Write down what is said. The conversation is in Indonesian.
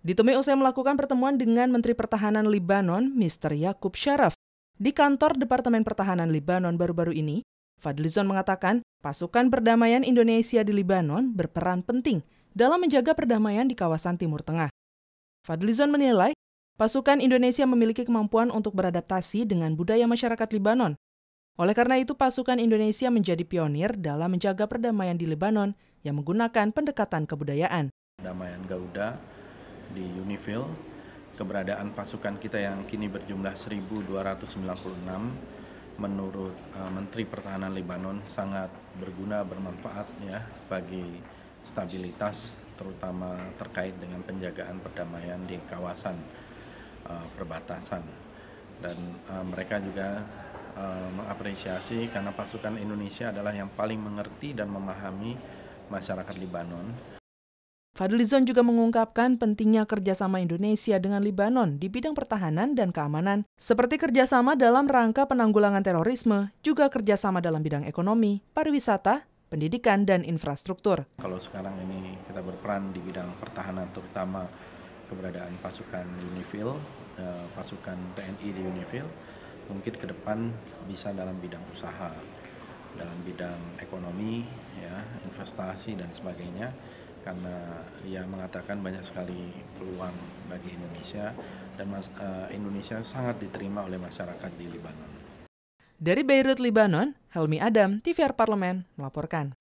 Ditemui usai melakukan pertemuan dengan Menteri Pertahanan Libanon, Mr. Yakub Sharaf. Di kantor Departemen Pertahanan Libanon baru-baru ini, Fadlizon mengatakan pasukan perdamaian Indonesia di Libanon berperan penting dalam menjaga perdamaian di kawasan Timur Tengah. Fadlizon menilai pasukan Indonesia memiliki kemampuan untuk beradaptasi dengan budaya masyarakat Libanon, oleh karena itu, pasukan Indonesia menjadi pionir dalam menjaga perdamaian di Lebanon yang menggunakan pendekatan kebudayaan. Damaian Gauda di Unifil, keberadaan pasukan kita yang kini berjumlah 1.296 menurut uh, Menteri Pertahanan Lebanon sangat berguna, bermanfaat ya bagi stabilitas terutama terkait dengan penjagaan perdamaian di kawasan uh, perbatasan dan uh, mereka juga Eh, mengapresiasi karena pasukan Indonesia adalah yang paling mengerti dan memahami masyarakat Libanon. Fadlizon juga mengungkapkan pentingnya kerjasama Indonesia dengan Libanon di bidang pertahanan dan keamanan, seperti kerjasama dalam rangka penanggulangan terorisme, juga kerjasama dalam bidang ekonomi, pariwisata, pendidikan, dan infrastruktur. Kalau sekarang ini kita berperan di bidang pertahanan, terutama keberadaan pasukan UNIFIL, eh, pasukan TNI di UNIFIL, mungkin ke depan bisa dalam bidang usaha, dalam bidang ekonomi, ya, investasi dan sebagainya karena ia mengatakan banyak sekali peluang bagi Indonesia dan mas, uh, Indonesia sangat diterima oleh masyarakat di Lebanon. Dari Beirut, Lebanon, Helmi Adam, TVR Parlemen melaporkan.